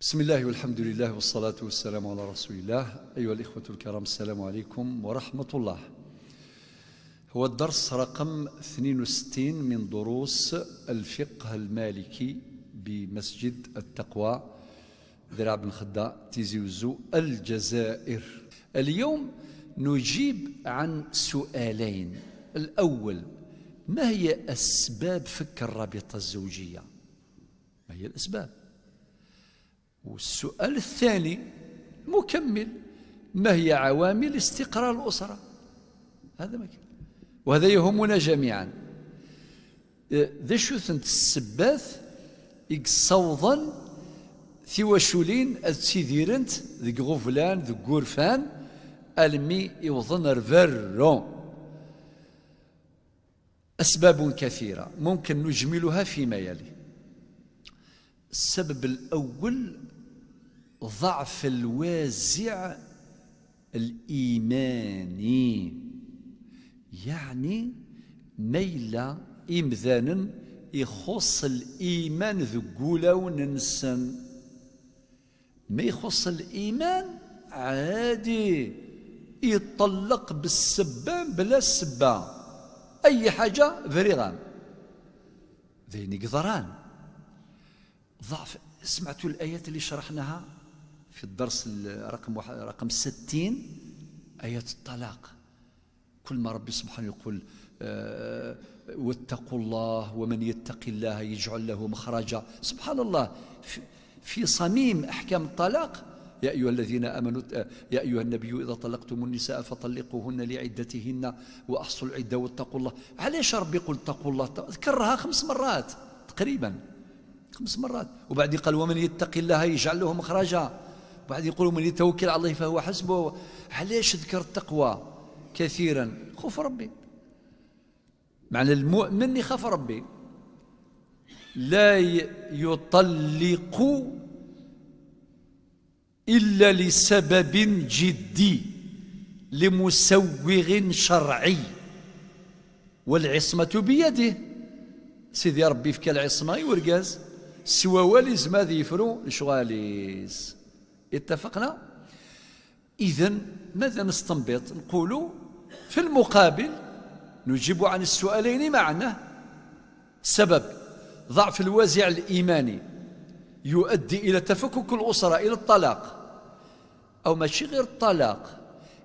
بسم الله والحمد لله والصلاة والسلام على رسول الله أيها الإخوة الكرام السلام عليكم ورحمة الله هو الدرس رقم 62 من دروس الفقه المالكي بمسجد التقوى ذراع بن خداع تيزي وزو الجزائر اليوم نجيب عن سؤالين الأول ما هي أسباب فك الرابطة الزوجية ما هي الأسباب والسؤال الثاني مكمل ما هي عوامل استقرار الأسرة هذا ما كان وهذا يهمنا جميعا ذا شو ثنت السباث يقصوضا ثواشولين أتسيديرنت ذي غوفلان ذي غورفان ألمي يوظن رفرون أسباب كثيرة ممكن نجملها فيما يلي السبب الأول ضعف الوازع الإيماني يعني ميلة إمذانا يخص الإيمان ذقولا وننسا ما يخص الإيمان عادي يطلق بالسبان بلا سبة أي حاجة فريغان ذين قدران ضعف سمعتوا الآيات اللي شرحناها في الدرس رقم رقم 60 ايات الطلاق كل ما ربي سبحانه يقول آه واتقوا الله ومن يتق الله يجعل له مخرجا سبحان الله في صميم أحكام الطلاق يا أيها الذين آمنوا آه، يا أيها النبي إذا طلقتم النساء فطلقوهن لعدتهن وأحصوا العدة واتقوا الله علاش ربي يقول اتقوا الله كرها خمس مرات تقريبا خمس مرات وبعد قال ومن يتق الله يجعل له مخرجا بعد يقول من يتوكل على الله فهو حسبه علاش ذكر التقوى كثيرا خوف ربي معنى المؤمن يخاف ربي لا يطلق إلا لسبب جدي لمسوغ شرعي والعصمة بيده سيدي ربي فك العصمة يورقاز سواوال ما هذا يفرو شواليز اتفقنا إذا ماذا نستنبط نقول في المقابل نجيب عن السؤالين معنا سبب ضعف الوازع الإيماني يؤدي إلى تفكك الأسرة إلى الطلاق أو ماشي غير الطلاق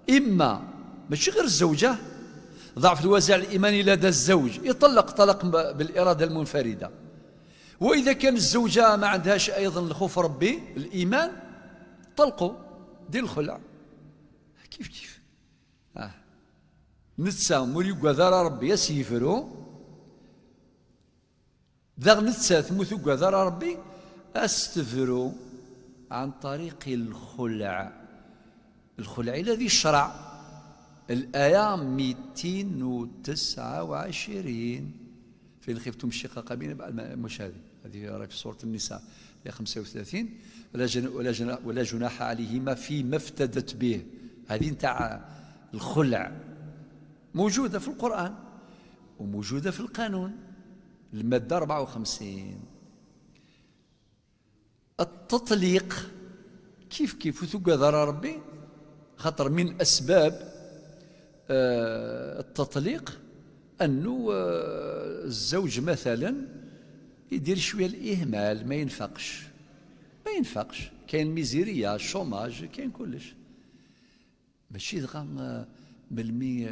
إما ماشي غير الزوجة ضعف الوازع الإيماني لدى الزوج يطلق طلق بالإرادة المنفردة وإذا كان الزوجة ما عندهاش أيضا الخوف ربي الإيمان طلقوا دير الخلع كيف كيف آه. نتسا مولي قذر ربي يسيفرو ذا نتسا ثموثوا قذر ربي أستفروا عن طريق الخلع الخلع الذي شرع الآية 229 فإن خفتم الشقاق بين المشاهدين هذه راهي في سورة النساء 35 ولا جناح ولا ولا جناح عليهما فيما افتدت به هذه نتاع الخلع موجودة في القرآن وموجودة في القانون المادة 54 التطليق كيف كيف ضرر ربي خطر من أسباب آه، التطليق أنه آه، الزوج مثلاً يدير شويه الاهمال ما ينفقش ما ينفقش كاين الميزيريه شوماج كاين كلش ماشي دغا ملمي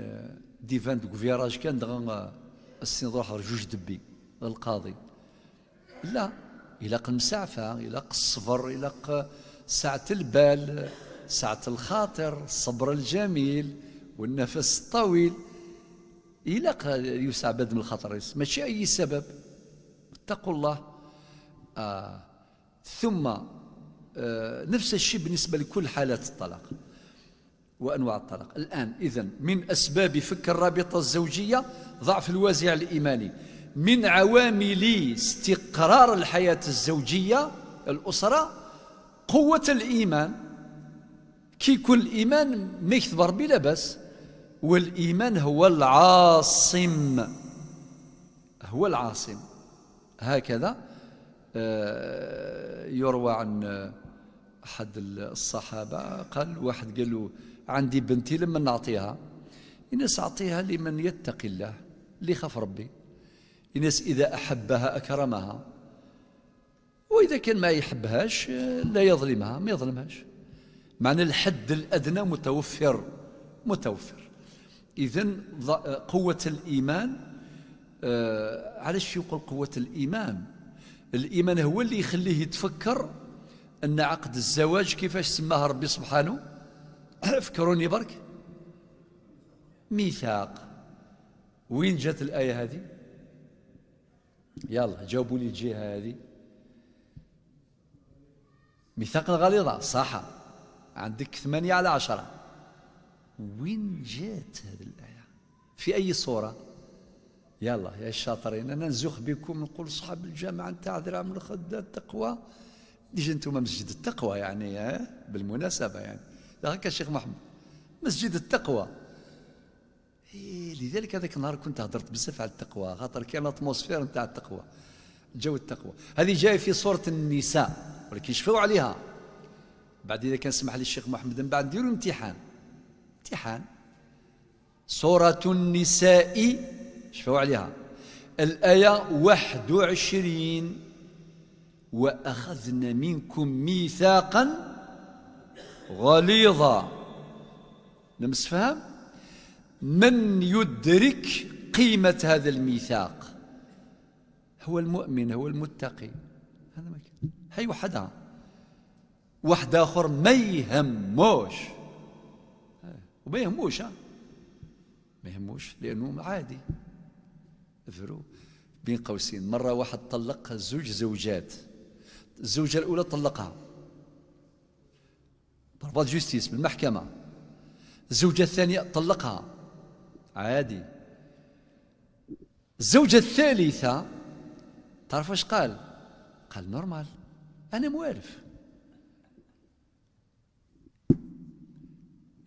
ديفان دو فيراج كان دغا السين روح رجوج دبي القاضي لا يلاق المسعفة يلاق الصبر يلاق ساعة البال ساعة الخاطر الصبر الجميل والنفس الطويل الى يوسع بد من الخطر ماشي أي سبب اتقوا الله آه ثم آه نفس الشيء بالنسبة لكل حالات الطلاق وأنواع الطلاق الآن إذا من أسباب فك الرابطة الزوجية ضعف الوازع الإيماني من عوامل استقرار الحياة الزوجية الأسرة قوة الإيمان كي يكون الإيمان ما يكبر بلا بس والإيمان هو العاصم هو العاصم هكذا آه، يروى عن آه، أحد الصحابة قال واحد قال له عندي بنتي لما نعطيها الناس أعطيها لمن يتقي الله اللي يخاف ربي الناس إذا أحبها أكرمها وإذا كان ما يحبهاش آه، لا يظلمها ما يظلمهاش معنى الحد الأدنى متوفر متوفر اذا قوة الإيمان آه، علاش يقول قوة الإيمان الإيمان هو اللي يخليه يتفكر أن عقد الزواج كيفاش سماها ربي سبحانه فكروني برك ميثاق وين جات الآية هذه يلا جاوبوا لي الجهة هذه ميثاق الغليظة صح عندك ثمانية على عشرة وين جات هذه الآية في أي صورة يلا يا الشاطرين انا نزوخ بكم نقول صحاب الجامعه نتاع من الخدة التقوى ديجا انتم مسجد التقوى يعني بالمناسبه يعني هكا الشيخ محمد مسجد التقوى إيه، لذلك هذاك النهار كنت هضرت بزاف على التقوى خاطر كان الاتموسفير نتاع التقوى جو التقوى هذه جايه في صوره النساء ولكن يشفوا عليها بعد اذا كان سمح لي الشيخ محمد من بعد نديروا امتحان امتحان سوره النساء شفوا عليها الآية 21 وأخذنا منكم ميثاقا غليظا فهم من يدرك قيمة هذا الميثاق هو المؤمن هو المتقي هذا ما كان هي وحدها واحد آخر ما يهموش وما يهموش ما يهموش لأنه عادي افرو بين قوسين مرة واحد طلق زوج زوجات الزوجة الأولى طلقها ضربة جوستيس بالمحكمة الزوجة الثانية طلقها عادي الزوجة الثالثة تعرف واش قال قال نورمال أنا موالف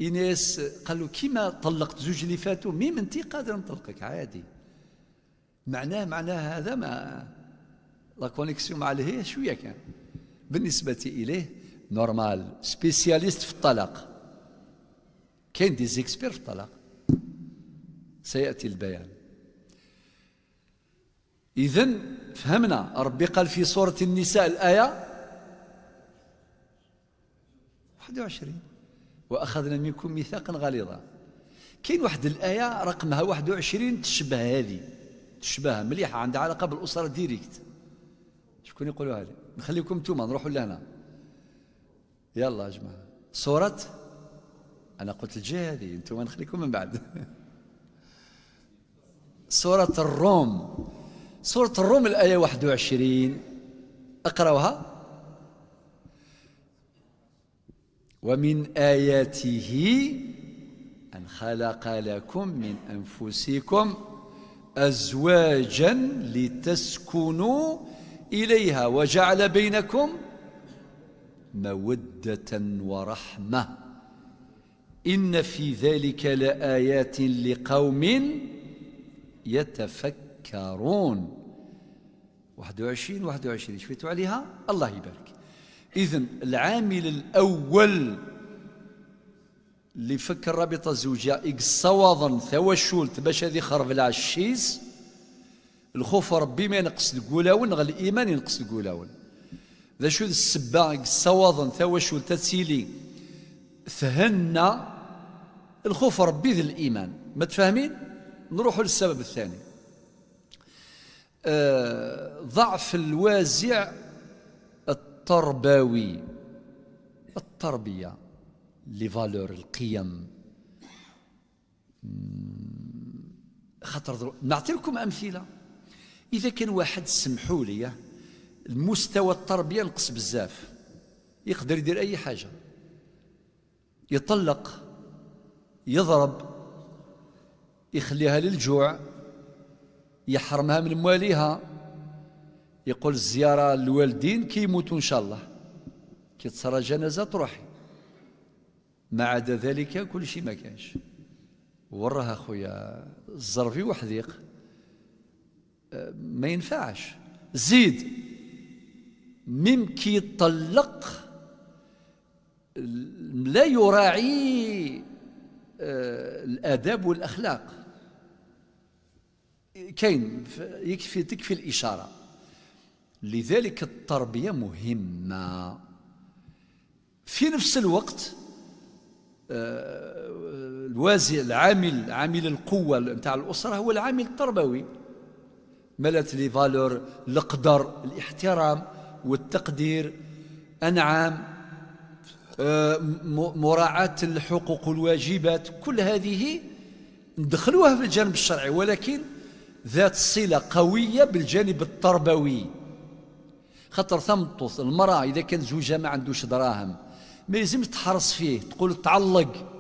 إناس قال له كيما طلقت زوج اللي فاتوا ميم أنت قادر نطلقك عادي معناه معناه هذا ما لا كونيكسيون مع الهي شويه كان بالنسبه اليه نورمال سبيسياليست في الطلاق كاين دي زيكسبير في الطلاق سياتي البيان اذا فهمنا ربي قال في سوره النساء الايه 21 واخذنا منكم ميثاقا غليظا كاين واحد الايه رقمها 21 تشبه هذه تشبه مليحه عندها علاقه بالاسره ديريكت شكون يقولوا هذه نخليكم انتم نروحوا لهنا يلا يا جماعه صوره انا قلت الجهه هذه انتم نخليكم من بعد سوره الروم سوره الروم الايه 21 اقراوها ومن آياته أن خلق لكم من أنفسكم أزواجا لتسكنوا إليها وجعل بينكم مودة ورحمة إن في ذلك لآيات لقوم يتفكرون 21 21 شفتوا عليها الله يبارك إذن العامل الأول اللي فك الرابطة الزوجية يقصوضن ثواشولت باش هذه خرب العشيس الخوف ربي ما ينقص القولاون غير الإيمان ينقص القولاون ذا شو السبا يقصوضن ثواشولت تسيلي ثهنا الخوف ربي ذي الإيمان ما تفهمين نروحوا للسبب الثاني آه ضعف الوازع التربوي التربيه لي فالور القيم خاطر نعطي لكم امثله اذا كان واحد سمحوا لي المستوى التربيه نقص بزاف يقدر يدير اي حاجه يطلق يضرب يخليها للجوع يحرمها من مواليها يقول الزياره للوالدين كيموتوا ان شاء الله كي تصرى جنازه تروحي ما عدا ذلك كل شيء ما كانش وراها خويا الزرفي وحذيق آه، ما ينفعش زيد كي طلق لا يراعي آه، الآداب والأخلاق كاين يكفي تكفي الإشارة لذلك التربية مهمة في نفس الوقت آه، الوازي العامل عامل القوة نتاع الأسرة هو العامل التربوي ملت لي فالور القدر الاحترام والتقدير أنعام آه، مراعاة الحقوق والواجبات كل هذه ندخلوها في الجانب الشرعي ولكن ذات صلة قوية بالجانب التربوي خطر ثم المرأة إذا كان زوجها ما عندوش دراهم ما لازمش تحرص فيه تقول تعلق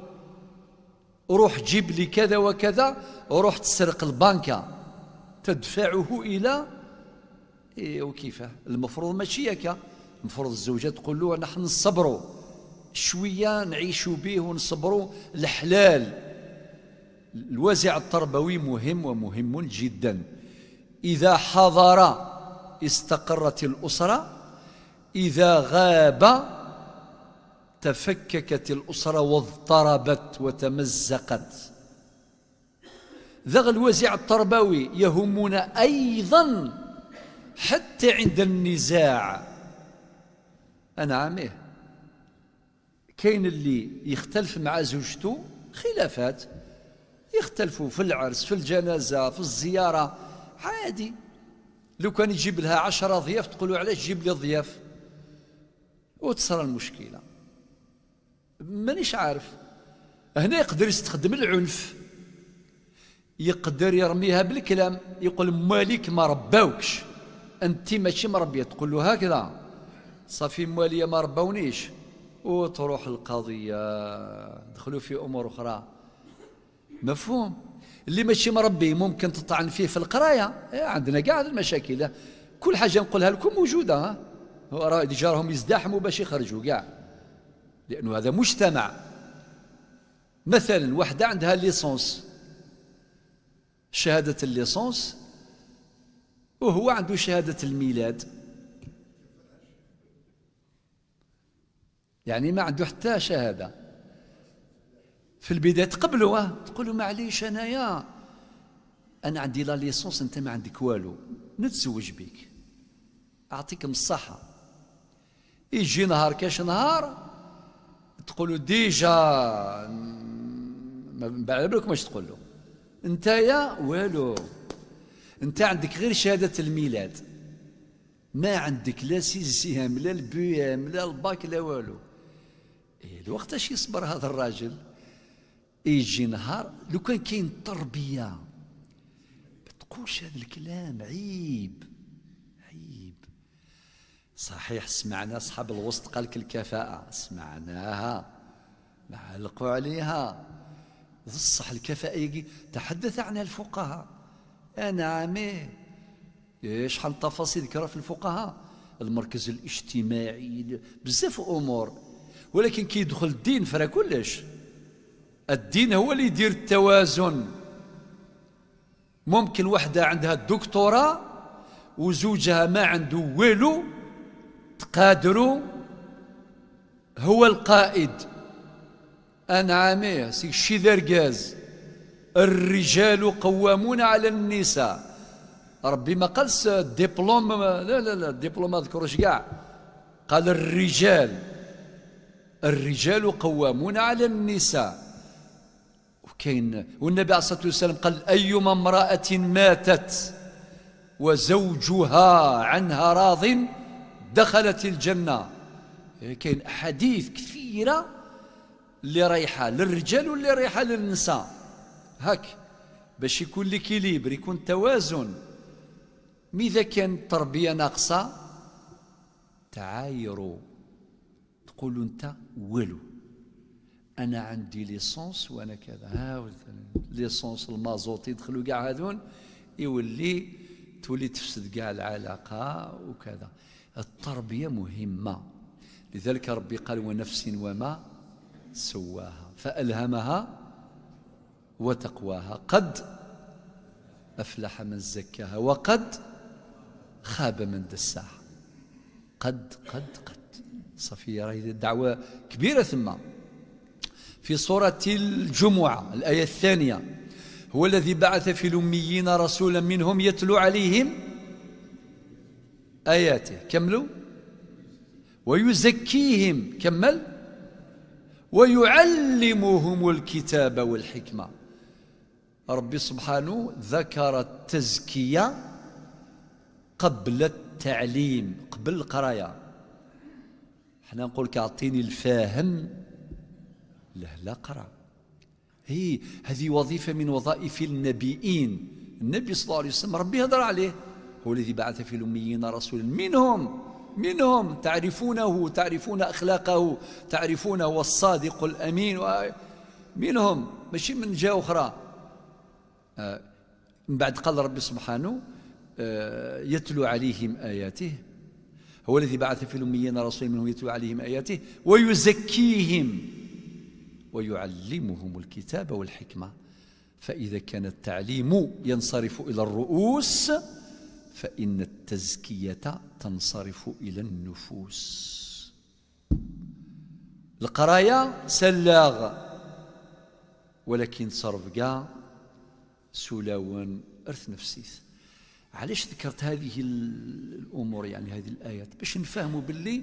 روح جيب لي كذا وكذا وروح تسرق البنكة تدفعه إلى إيه وكيفه المفروض ماشي هكا المفروض الزوجة تقول له نحن نصبروا شوية نعيشوا به ونصبروا الحلال الوازع التربوي مهم ومهم جدا إذا حضر استقرت الأسرة إذا غاب تفككت الأسرة واضطربت وتمزقت ذغ الوزيع التربوي يهمنا أيضا حتى عند النزاع أنا عاميه كاين اللي يختلف مع زوجته خلافات يختلفوا في العرس في الجنازة في الزيارة عادي لو كان يجيب لها عشرة ضياف تقولوا علاش جيب لي ضياف وتصرى المشكله مانيش عارف هنا يقدر يستخدم العنف يقدر يرميها بالكلام يقول مالك ما رباوكش انت ماشي مربيه تقول له هكذا صافي مواليه ما رباونيش وتروح القضيه دخلوا في امور اخرى مفهوم اللي ماشي مربي ممكن تطعن فيه في القرايه إيه، عندنا كاع المشاكل كل حاجه نقولها لكم موجوده راه جارهم يزدحموا باش يخرجوا كاع لأنه هذا مجتمع مثلا وحدة عندها ليسونس شهادة الليسونس وهو عنده شهادة الميلاد يعني ما عنده حتى شهادة في البداية تقبلوا آه، تقولوا معليش أنايا أنا عندي لا ليسونس أنت ما عندك والو نتزوج بك أعطيكم الصحة يجي نهار كاش نهار تقولوا ديجا ما على واش تقولوا انت يا والو انت عندك غير شهاده الميلاد ما عندك لا سيزيام لا البيام لا الباك لا والو إيه، الوقت اش يصبر هذا الراجل يجي نهار لو كان كاين تربيه ما تقولش هذا الكلام عيب صحيح سمعنا أصحاب الوسط قالك الكفاءة سمعناها ما علقوا عليها صح الكفاءة يجي تحدث عنها الفقهاء نعم إيش حال تفاصيل ذكرها في الفقهاء المركز الاجتماعي بزاف امور ولكن كي يدخل الدين فرا كلش الدين هو اللي يدير التوازن ممكن وحده عندها الدكتوراه وزوجها ما عنده والو تقادروا هو القائد أنعامية سي الشذرقاز الرجال قوامون على النساء ربي ما قالش ديبلوم لا لا لا ديبلوم ما ذكروش كاع قال الرجال الرجال قوامون على النساء وكاين والنبي عليه الصلاه والسلام قال ايما امراه ماتت وزوجها عنها راضٍ دخلت الجنة إيه، كاين أحاديث كثيرة اللي رايحة للرجال واللي رايحة للنساء هاك باش يكون ليكيليبر يكون توازن مي كان التربية ناقصة تعايروا تقولوا أنت والو أنا عندي ليسونس وأنا كذا ها ليسونس المازوت يدخلوا كاع هذون يولي تولي تفسد كاع العلاقة وكذا التربية مهمة لذلك ربي قال ونفس وما سواها فألهمها وتقواها قد أفلح من زكاها وقد خاب من دساها قد قد قد صفية راهي دعوة كبيرة ثم في سورة الجمعة الآية الثانية هو الذي بعث في الأميين رسولا منهم يتلو عليهم آياته كملوا ويزكيهم كمل ويعلمهم الكتاب والحكمة ربي سبحانه ذكر التزكية قبل التعليم قبل القراية حنا نقول لك أعطيني الفاهم لا لا قرأ هي إيه، هذه وظيفة من وظائف النبيين النبي صلى الله عليه وسلم ربي هضر عليه هو الذي بعث في الأميين رسولا منهم منهم تعرفونه تعرفون أخلاقه تعرفون هو الصادق الأمين منهم ماشي من جهة أخرى آه، من بعد قال ربي سبحانه آه، يتلو عليهم آياته هو الذي بعث في الأميين رسولا منهم يتلو عليهم آياته ويزكيهم ويعلمهم الكتاب والحكمة فإذا كان التعليم ينصرف إلى الرؤوس فإن التزكية تنصرف إلى النفوس القراية سلاغ ولكن صرف كاع سلاوان إرث نفسي علاش ذكرت هذه الأمور يعني هذه الآيات باش نفهموا باللي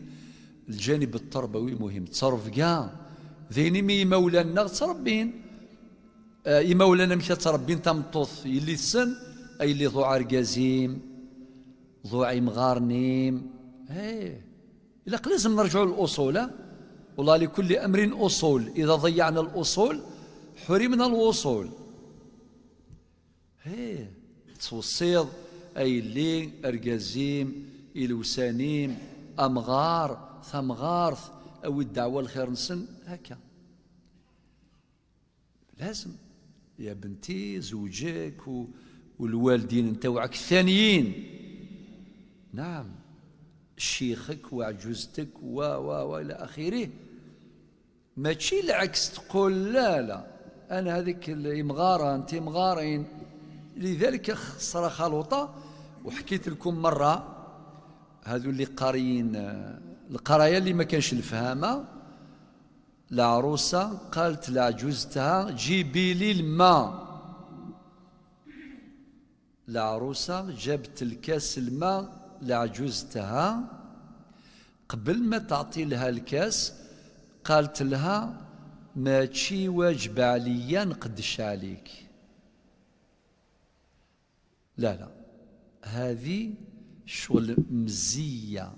الجانب التربوي مهم تصرف كاع ذيني مي مولانا تربين آه مولانا مشات تربين تمطوث يلي السن أي اللي ضعار قازيم مغار نيم ايه إلا لازم نرجعوا للأصول والله لكل أمر أصول إذا ضيعنا الأصول حرمنا الوصول هي توصيض أي اللي أرجازيم إلوسانيم أمغار ثمغارث أو الدعوة الخير نسن هكا لازم يا بنتي زوجك والوالدين نتاوعك الثانيين نعم شيخك وعجوزتك و و والى اخره ماشي العكس تقول لا لا انا هذيك مغاره انت مغارين لذلك خسر خلوطه وحكيت لكم مره هذو اللي قاريين القرايه اللي ما كانش الفهامه العروسه قالت لعجوزتها جيبي لي الماء العروسه جابت الكاس الماء لعجوزتها قبل ما تعطي لها الكاس قالت لها ما تشي واجب عليا نقدش عليك لا لا هذه شغل مزيه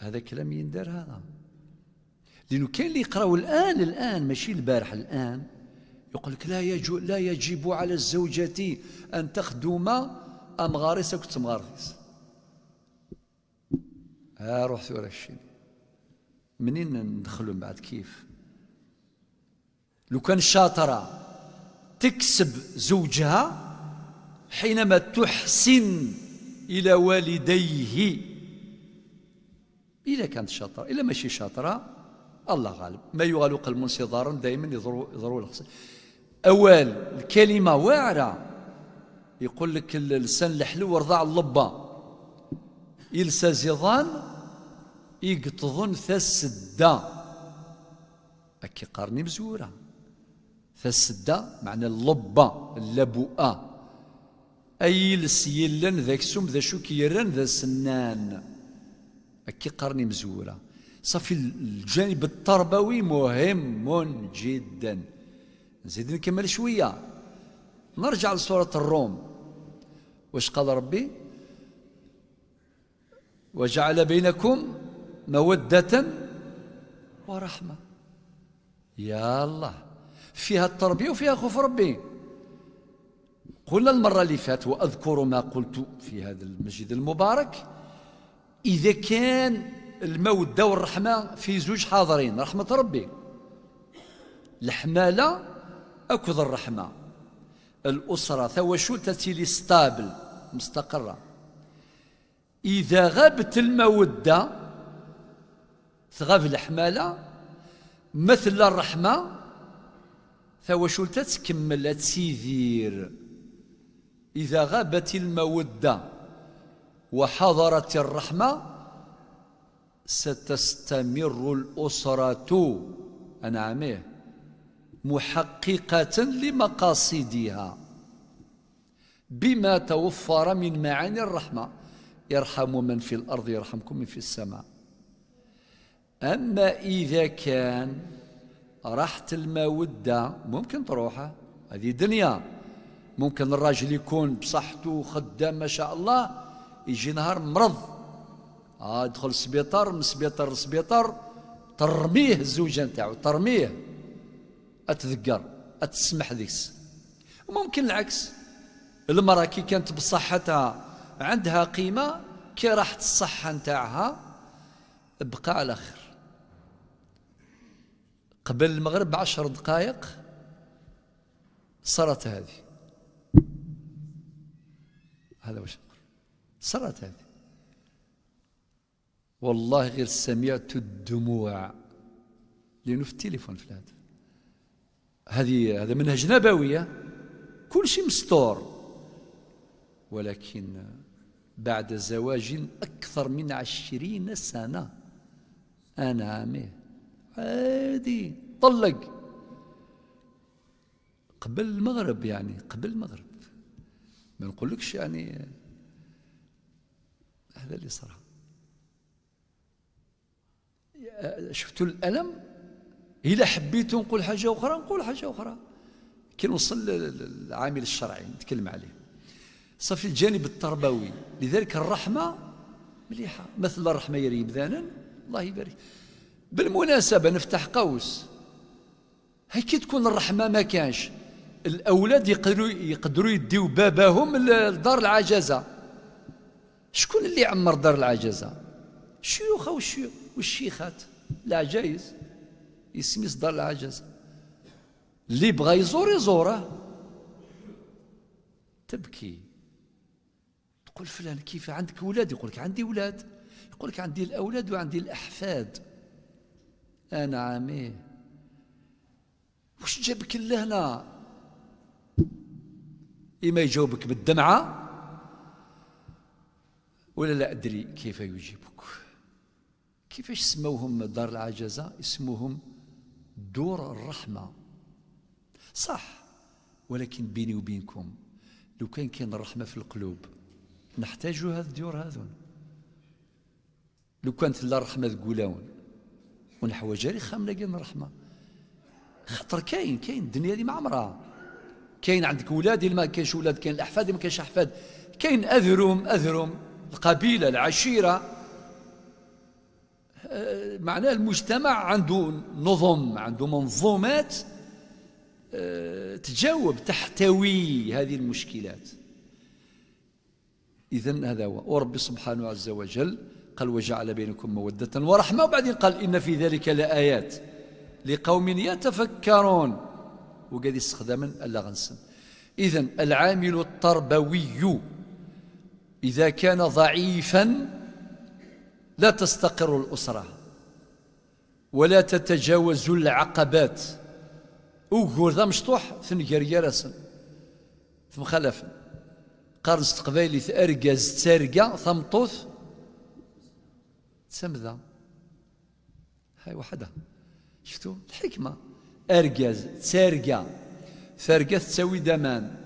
هذا كلام يندار هذا لانه كاين اللي يقراو الان الان ماشي البارح الان يقول لك لا يجو لا يجب على الزوجة أن تخدم امغاريس كنت تمغارس ها روح ثورة الشين منين ندخلوا بعد كيف لو كان شاطرة تكسب زوجها حينما تحسن إلى والديه إذا كانت شاطرة إلا ماشي شاطرة الله غالب ما يغلق المنصدارا دائما يضروا يضروا أول الكلمة واعرة يقول لك اللسان الحلو ورضع اللبة يلسى زيضان يقتضن ثاس السدة أكي قرني بزورة ثاس معنى اللبة اللبؤة أي لس يلن ذاك سم ذا شو كيرن ذا سنان أكي قرني مزورة صافي الجانب التربوي مهم جدا نزيد نكمل شوية نرجع لسورة الروم واش قال ربي وجعل بينكم مودة ورحمة يا الله فيها التربية وفيها خوف ربي قلنا المرة اللي فاتت وأذكر ما قلت في هذا المسجد المبارك إذا كان المودة والرحمة في زوج حاضرين رحمة ربي الحمالة أكد الرحمة الأسرة ثوشو تتيلي ستابل مستقرة إذا غابت المودة ثغاف الحمالة مثل الرحمة فوشو تتكمل تسيذير إذا غابت المودة وحضرت الرحمة ستستمر الأسرة عميه محققة لمقاصدها بما توفر من معاني الرحمة ارحموا من في الأرض يرحمكم من في السماء أما إذا كان راحت المودة ممكن تروحها هذه دنيا ممكن الراجل يكون بصحته خدام ما شاء الله يجي نهار مرض آه يدخل من سبيطار لسبيطار ترميه الزوجة نتاعو ترميه أتذكر أتسمح ذيس ممكن العكس المرأة كي كانت بصحتها عندها قيمة كي راحت الصحة نتاعها بقى على خير قبل المغرب عشر دقائق صارت هذه هذا واش صارت هذه والله غير سمعت الدموع لأنه في التليفون في الهاتف هذه هذا منهج نبوية كل شيء مستور ولكن بعد زواج أكثر من عشرين سنة أنا عامه عادي طلق قبل المغرب يعني قبل المغرب ما نقولكش يعني هذا اللي صرا شفتوا الألم إلا حبيت نقول حاجة أخرى نقول حاجة أخرى كي نوصل للعامل الشرعي نتكلم عليه صافي الجانب التربوي لذلك الرحمة مليحة مثل الرحمة يريب ذانا الله يبارك بالمناسبة نفتح قوس هي كي تكون الرحمة ما كانش الأولاد يقدروا يقدروا يديوا باباهم لدار العجزة شكون اللي عمر دار العجزة شيوخه والشيوخ والشيخات لا جايز يسميس دار العجز اللي بغى يزور يزوره تبكي تقول فلان كيف عندك ولاد يقول لك عندي ولاد يقول لك عندي الاولاد وعندي الاحفاد انا عميه وش جابك لهنا اما يجاوبك بالدمعه ولا لا ادري كيف يجيبك كيفاش سموهم دار العجزه اسمهم دور الرحمة صح ولكن بيني وبينكم لو كان كاين الرحمة في القلوب نحتاج هذا الديور هذون لو كانت لا رحمة تقولون ونحو جاري خاملة كاين الرحمة خطر كاين كاين الدنيا دي ما عمرها كاين عندك ولادي ما كاينش ولاد كاين الاحفاد ما كاينش احفاد كاين اذرهم اذرهم القبيله العشيره آه، معناه المجتمع عنده نظم عنده منظومات آه، تجاوب تحتوي هذه المشكلات إذا هذا هو ورب سبحانه عز وجل قال وجعل بينكم مودة ورحمة وبعدين قال إن في ذلك لآيات لقوم يتفكرون وقال استخداما ألا غنسن إذا العامل التربوي إذا كان ضعيفا لا تستقر الأسرة ولا تتجاوز العقبات وقول ذا مشطوح في نقرية راسن في مخالفة قرن في أركاز تارقة ثمطوث تسمذا هاي وحدها شفتوا الحكمة أرقز تارقة فارقة تساوي دمان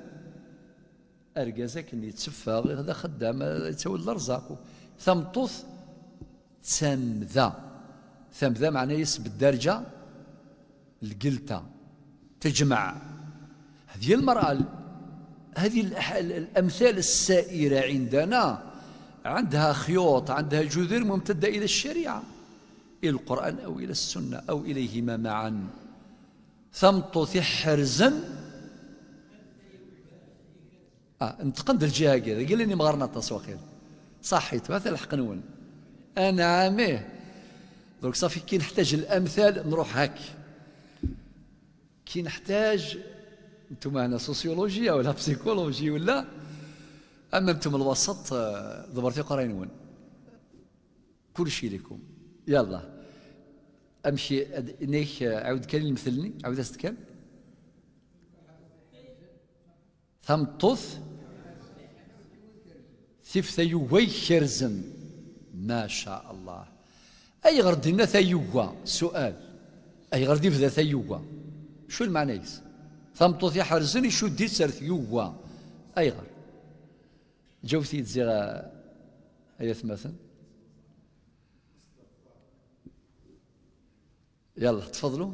أرقزك اللي تسفى هذا خدام تسوي الأرزاق ثمطوث تمذا تمذا معناه يسب الدرجة القلتة تجمع هذه المرأة هذه الأمثال السائرة عندنا عندها خيوط عندها جذر ممتدة إلى الشريعة إلى القرآن أو إلى السنة أو إليهما معا ثمطث حرزا آه نتقند الجهة كذا قال لي مغرنا التسويق صحيت مثل الحق انعامه دونك صافي كي نحتاج الأمثال نروح هاك كي نحتاج انتم معنا سوسيولوجيا ولا بسيكولوجي ولا اما انتم الوسط آه، دبرتي قراينون كل شيء لكم يلا امشي نيك آه، عاود كان مثلني عاود استكان ثم طث ثيف ثيوي كرزم ما شاء الله أي غرد لنا ثيوة سؤال أي غرد بدا ثيوغا شو المعنى يس ثمطوط يحرزن يشدي سر ثيوغا أي غر جوثي تزيغا أي ثمثن يلا تفضلوا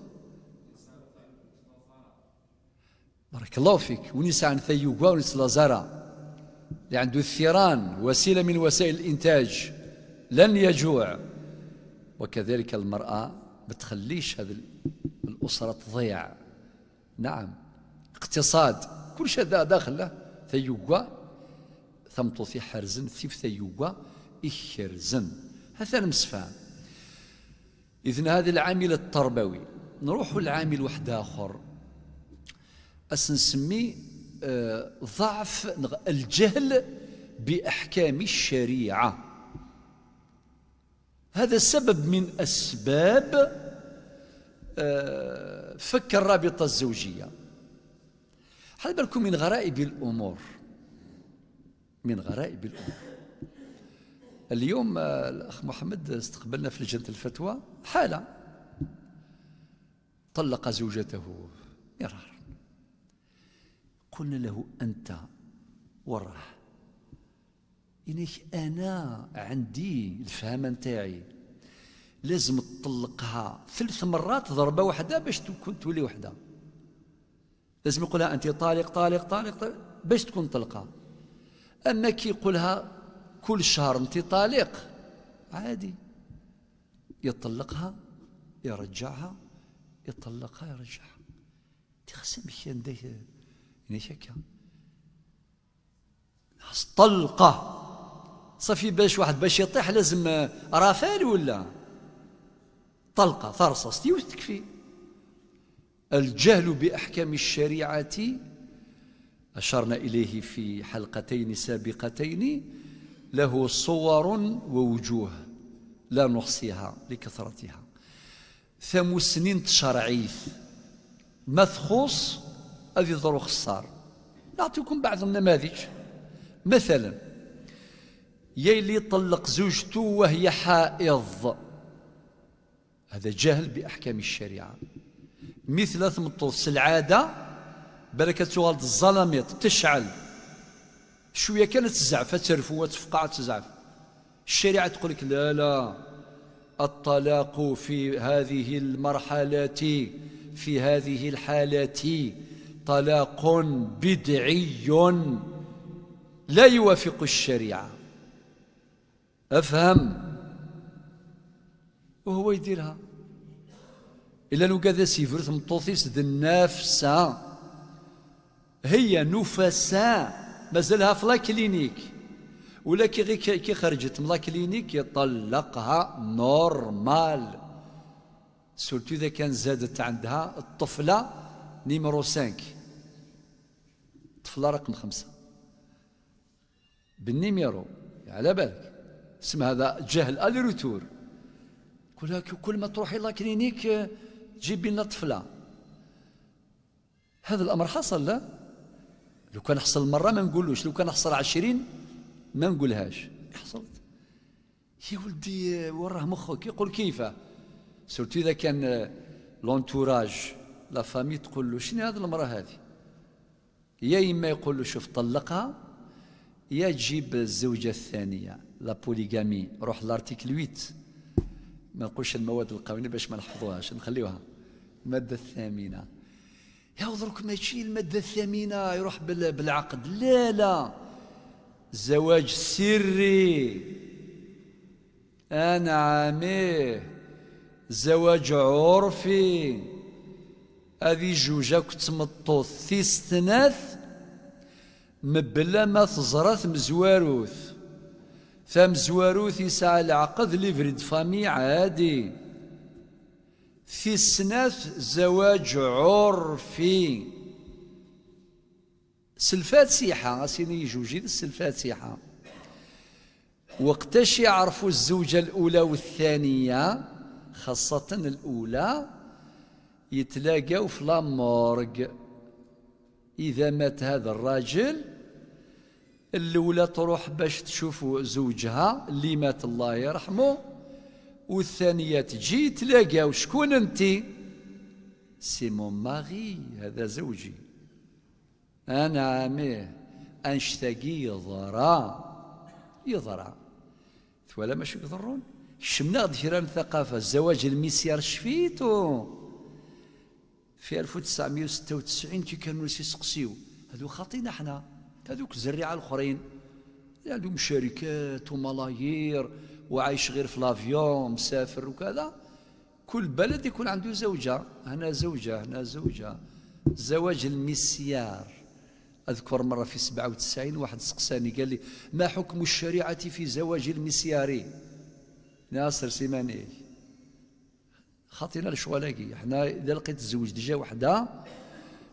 بارك الله فيك ونسى عن ثيوبا ونسى لازارا اللي عنده الثيران وسيله من وسائل الانتاج لن يجوع وكذلك المرأة ما تخليش هذه الأسرة تضيع نعم اقتصاد كل شيء داخل له ثيوة ثمتو في حرزن ثيف ثيوة إخرزن هذا المسفان إذن هذا العامل التربوي نروح لعامل واحد آخر أسنسمي آه، ضعف الجهل بأحكام الشريعة هذا سبب من أسباب آه، فك الرابطة الزوجية هل بالكم من غرائب الأمور من غرائب الأمور اليوم آه، الأخ محمد استقبلنا في لجنة الفتوى حالة طلق زوجته مرارا قلنا له أنت وراه إنك أنا عندي الفهمة نتاعي لازم تطلقها ثلاث مرات ضربة واحدة باش تكون تولي وحدة لازم يقولها أنت طالق طالق طالق, طالق باش تكون طلقة أما كي يقولها كل شهر أنت طالق عادي يطلقها يرجعها يطلقها يرجعها تخسم كان عندك يعني هكا طلقه صافي باش واحد باش يطيح لازم رافال ولا طلقة فرصه ستيوث تكفي الجهل بأحكام الشريعة أشرنا إليه في حلقتين سابقتين له صور ووجوه لا نحصيها لكثرتها ثم سنين تشرعيث ما تخص هذه ظروف خسار نعطيكم بعض النماذج مثلا يا اللي زوجته وهي حائض هذا جهل بأحكام الشريعة مثل ثمطوس العادة بركة والد الظلاميط تشعل شوية كانت الزعفة ترفو وتفقع تزعف الشريعة تقول لك لا لا الطلاق في هذه المرحلة في هذه الحالة طلاق بدعي لا يوافق الشريعه افهم وهو يديرها الا لو كذا سيفر تمطوطيس ذا النافسه هي نفساء مازالها في لاكلينيك ولا كي غير كي خرجت من لاكلينيك يطلقها نورمال سورتو اذا كان زادت عندها الطفله نيميرو 5 الطفله رقم خمسه بالنيميرو على بالك اسم هذا جهل الروتور كلها كل ما تروحي لا كلينيك تجيبي آه، لنا طفله هذا الامر حصل لا لو كان حصل مره ما نقولوش لو كان حصل عشرين ما نقولهاش حصلت يا ولدي آه، وراه مخك يقول كيف سورتو اذا كان لونتوراج آه، لا فامي تقول له شنو هذه المراه هذه يا اما يقول له شوف طلقها يا تجيب الزوجه الثانيه لا بوليغامي روح لارتيكل 8 ما نقولش المواد القانونيه باش ما نحفظوهاش نخليوها الماده الثامنه يا درك ماشي الماده الثامنه يروح بالعقد لا لا زواج سري انا عاميه زواج عرفي هذه جوجة كنت مطوط في مبلا ما تزرث مزواروث تمزورو ساعة العقد ليفرد فامي عادي في سناف زواج عرفي سيحة أسيني جوجي سيحة وقتاش يعرفوا الزوجة الأولى والثانية خاصة الأولى يتلاقاو في لامورغ إذا مات هذا الراجل الاولى تروح باش تشوف زوجها اللي مات الله يرحمه والثانيه تجي تلاقاو شكون انت سي مون ماري هذا زوجي انا عميه انشتاقي يضرا يضرا ولا ماشي يضرون شمنا ظهيران الثقافة الزواج المسيار شفيتو في 1996 كي كانوا يسقسيو هذو خاطينا حنا هذوك الزريعه الاخرين عندهم شركات وملايير وعايش غير في لافيون مسافر وكذا كل بلد يكون عنده زوجة هنا زوجة هنا زوجة زواج المسيار أذكر مرة في 97 واحد سقساني قال لي ما حكم الشريعة في زواج المسياري ناصر سيماني خاطينا لشوالاقي احنا إذا لقيت الزوج ديجا وحدة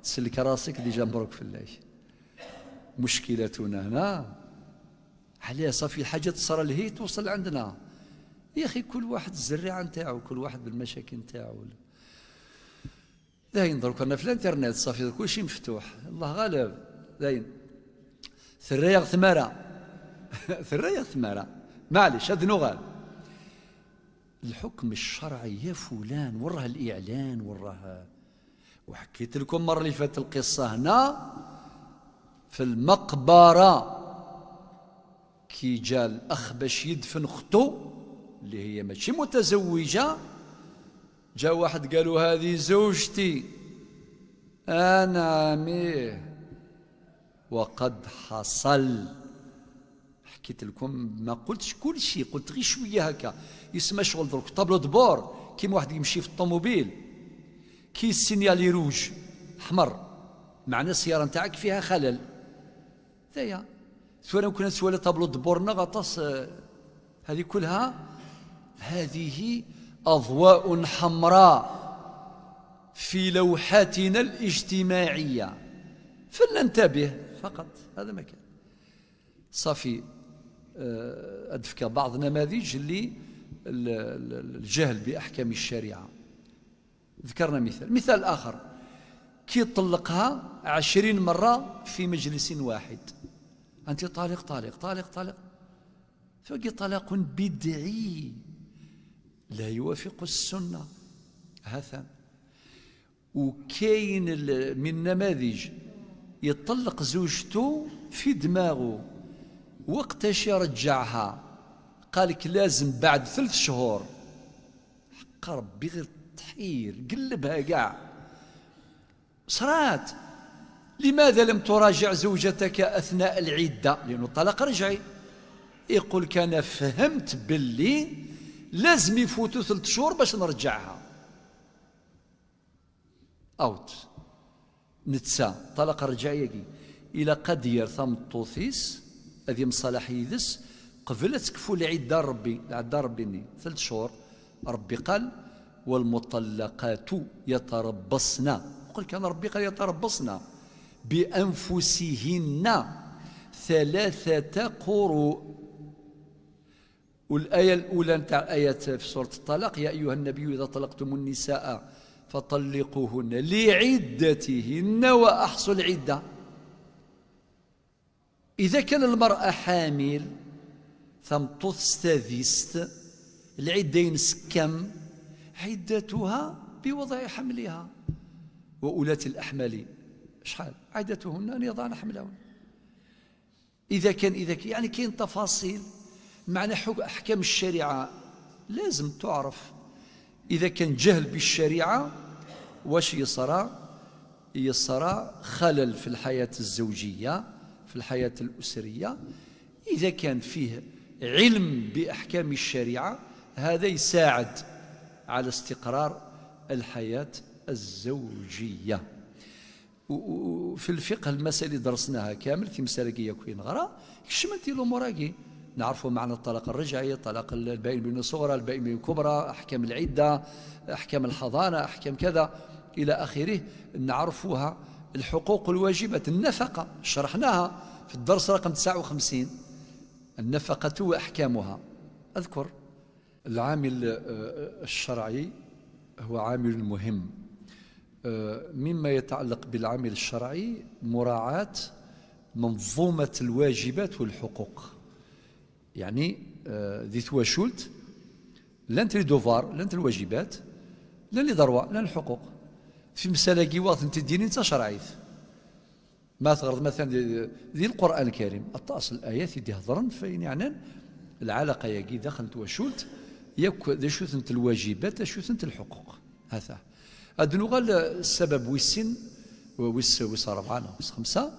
تسلك راسك ديجا مبروك في الله مشكلتنا هنا عليه صافي حاجة تصرى لهي توصل عندنا يا أخي كل واحد الزريعة نتاعو كل واحد بالمشاكل نتاعو داين درك انا في الانترنت صافي كل شيء مفتوح الله غالب داين ثريا ثمارة ثريا ثمارة معليش هذا نغال الحكم الشرعي يا فلان وراه الإعلان وراه وحكيت لكم مرة اللي فاتت القصة هنا في المقبرة كي جا الأخ باش يدفن أختو اللي هي ماشي متزوجة جا واحد قالوا هذه زوجتي أنا ميه وقد حصل حكيت لكم ما قلتش كل شيء قلت غير شوية هكا يسمى شغل درك طابلو دبور كيما واحد يمشي في الطوموبيل كي السينيالي روج حمر معنى السيارة نتاعك فيها خلل ثايا سوالا كنا سوالا طابلو دبورنا غطاس آه، هذه كلها هذه أضواء حمراء في لوحاتنا الاجتماعية فلننتبه فقط هذا ما كان صافي آه، أدفك بعض نماذج اللي الجهل بأحكام الشريعة ذكرنا مثال مثال آخر كي طلقها عشرين مرة في مجلس واحد أنت طالق طالق طالق طالق فقي طلاق بدعي لا يوافق السنة هذا وكاين من نماذج يطلق زوجته في دماغه وقتاش يرجعها قالك لازم بعد ثلاث شهور حق ربي غير تحير قلبها كاع صرات لماذا لم تراجع زوجتك أثناء العدة لأنه الطلاق رجعي يقول كان فهمت باللي لازم يفوتوا ثلاث شهور باش نرجعها اوت نتسى طلاق رجعي الى قد يرثم الطوثيس هذه مصالح يدس قبل تكفوا العده ربي العده ربي ني ثلاث شهور ربي قال والمطلقات يتربصن قل كان ربي قال يتربصنا بأنفسهن ثلاثة قروء والآية الأولى نتاع آية في سورة الطلاق يا أيها النبي إذا طلقتم النساء فطلقوهن لعدتهن وأحصوا العدة إذا كان المرأة حامل ثم تستذيست العدة ينسكم عدتها بوضع حملها وأولاة الأحمال شحال عدتهن أن يضعن حملهن إذا كان إذا كان يعني كاين تفاصيل معنى أحكام الشريعة لازم تعرف إذا كان جهل بالشريعة واش يصرى يصرى خلل في الحياة الزوجية في الحياة الأسرية إذا كان فيه علم بأحكام الشريعة هذا يساعد على استقرار الحياة الزوجية وفي الفقه المسألة درسناها كامل في مسالكية كوين غرا كشمت الأمور هاكي نعرفوا معنى الطلاق الرجعي الطلاق البائن بين الصغرى البائن بين الكبرى أحكام العدة أحكام الحضانة أحكام كذا إلى آخره نعرفوها الحقوق الواجبة النفقة شرحناها في الدرس رقم 59 النفقة وأحكامها أذكر العامل آه، آه، الشرعي هو عامل مهم آه، مما يتعلق بالعمل الشرعي مراعاة منظومة الواجبات والحقوق يعني آه، ذي تواشولت لان تري دوفار لان الواجبات لان لي دروا لان الحقوق في مسالكي وقت انت الدين انت شرعيت ما تغرض مثلا ذي القران الكريم الطاس الايات يدي هضرن فين يعني العلاقه يا كي داخل تواشولت يا شو ثنت الواجبات شو ثنت الحقوق هذا هاد غال السبب ويسن ويس ويس أربعة ويس خمسة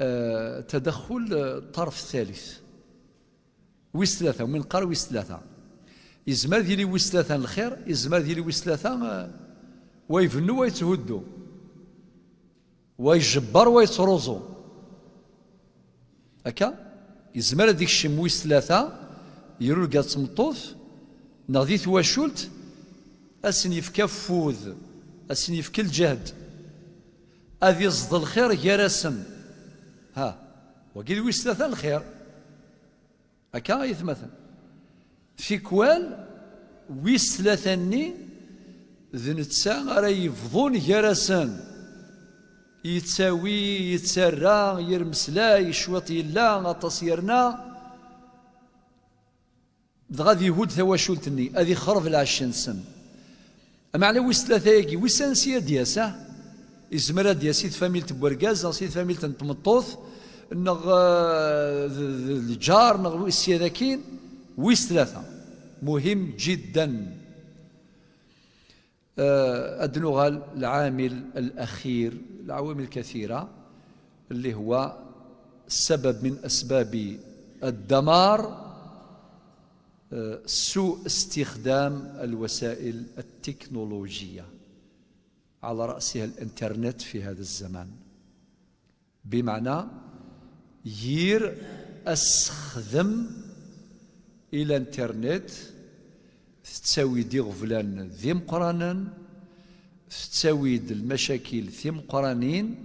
آه، تدخل الطرف الثالث ويس ثلاثة ومن قال ويس ثلاثة يزمر ديالي ويس ثلاثة الخير يزمر ديالي ويس ثلاثة ويفنوا ويتهدوا ويجبر ويتروزو هكا يزمر هذيك الشم ويس ثلاثة يرول قاتم الطوف نغدي تواشولت اسن يفكفوذ أسني في كل جهد أذي يصد الخير يرسم ها وقيل ويستثى الخير أكا مثلا في كوال ذن ذنتسا غرا يفضون يرسم يتساوي يتسرى يرمسلاي شويط يلا غطس تصيرنا غادي يهود ثواشولتني هذه خرف سن أما على ويس ثلاثة يجي ويسان سيا دياسة يزمر ديا سيد فاميلة بورقاز سيد فاميل تمطوث نغ الجار نغ ويس سيا ذاكين ويس ثلاثة مهم جدا أدنغال العامل الأخير العوامل الكثيرة اللي هو سبب من أسباب الدمار سوء استخدام الوسائل التكنولوجيه على راسها الانترنت في هذا الزمان بمعنى يير اسخدم الى انترنت تساوي دي غفلان ذي مقرانا تساوي المشاكل ذي مقرانين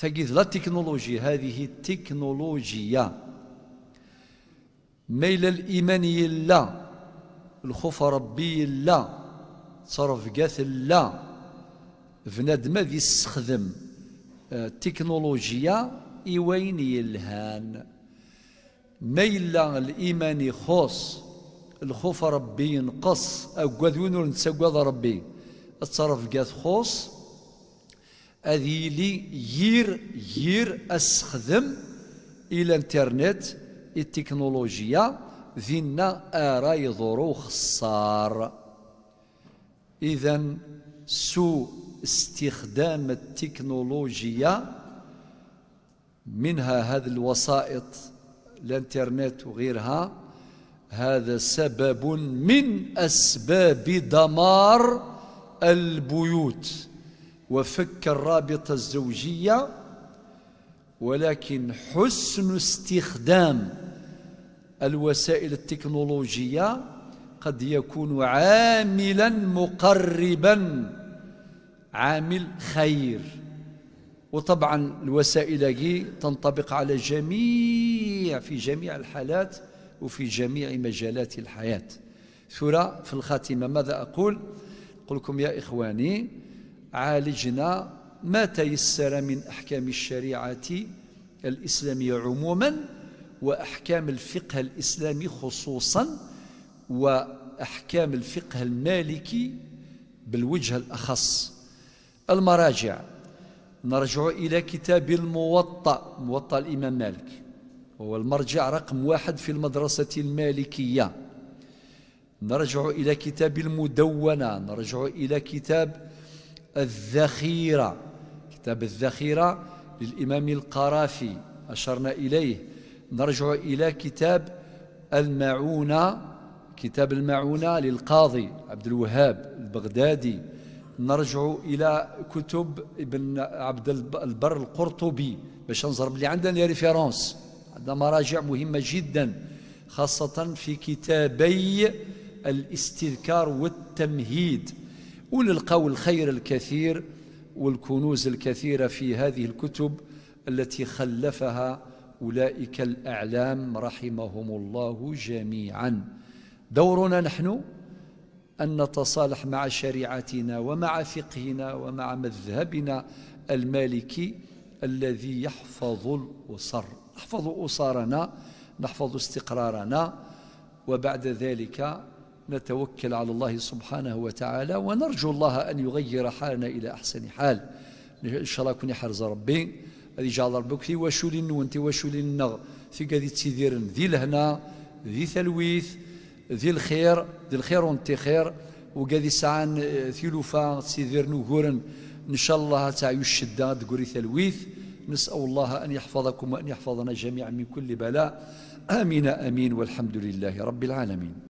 تجد لا تكنولوجيا هذه تكنولوجيا ميل الإيمان لا الخوف ربي لا تصرف قاث لا بنادم ذي يستخدم التكنولوجيا آه، إيوين يلهان ميل الإيمان خوص الخوف ربي ينقص أقوذ وين نتسقوذ ربي تصرف قاث خوص لي يير يير أستخدم إلى انترنت التكنولوجيا ذنا آراي ضرو خسار إذا سوء استخدام التكنولوجيا منها هذه الوسائط الانترنت وغيرها هذا سبب من أسباب دمار البيوت وفك الرابطة الزوجية ولكن حسن استخدام الوسائل التكنولوجية قد يكون عاملا مقربا عامل خير وطبعا الوسائل هي تنطبق على جميع في جميع الحالات وفي جميع مجالات الحياة ثرى في الخاتمة ماذا أقول أقول لكم يا إخواني عالجنا ما تيسر من أحكام الشريعة الإسلامية عموما وأحكام الفقه الإسلامي خصوصا وأحكام الفقه المالكي بالوجه الأخص المراجع نرجع إلى كتاب الموطأ موطأ الإمام مالك هو المرجع رقم واحد في المدرسة المالكية نرجع إلى كتاب المدونة نرجع إلى كتاب الذخيرة كتاب الذخيرة للإمام القرافي أشرنا إليه نرجع إلى كتاب المعونة كتاب المعونة للقاضي عبد الوهاب البغدادي نرجع إلى كتب ابن عبد البر القرطبي باش نضرب اللي عندنا لي ريفيرونس عندنا مراجع مهمة جدا خاصة في كتابي الاستذكار والتمهيد ونلقاو الخير الكثير والكنوز الكثيرة في هذه الكتب التي خلفها أولئك الأعلام رحمهم الله جميعا دورنا نحن أن نتصالح مع شريعتنا ومع فقهنا ومع مذهبنا المالكي الذي يحفظ الأسر نحفظ أسرنا نحفظ استقرارنا وبعد ذلك نتوكل على الله سبحانه وتعالى ونرجو الله أن يغير حالنا إلى أحسن حال إن شاء الله كوني حرز ربي هذه جعل ربك في وشول وانت وشول النغ في قد تسيديرن ذي الهنا ذي ثلويث ذي الخير ذي الخير وانت خير وقد سعان في لوفا تسيديرن وغورن إن شاء الله تعيو الشدة تقولي ثلويث نسأل الله أن يحفظكم وأن يحفظنا جميعا من كل بلاء آمين آمين والحمد لله رب العالمين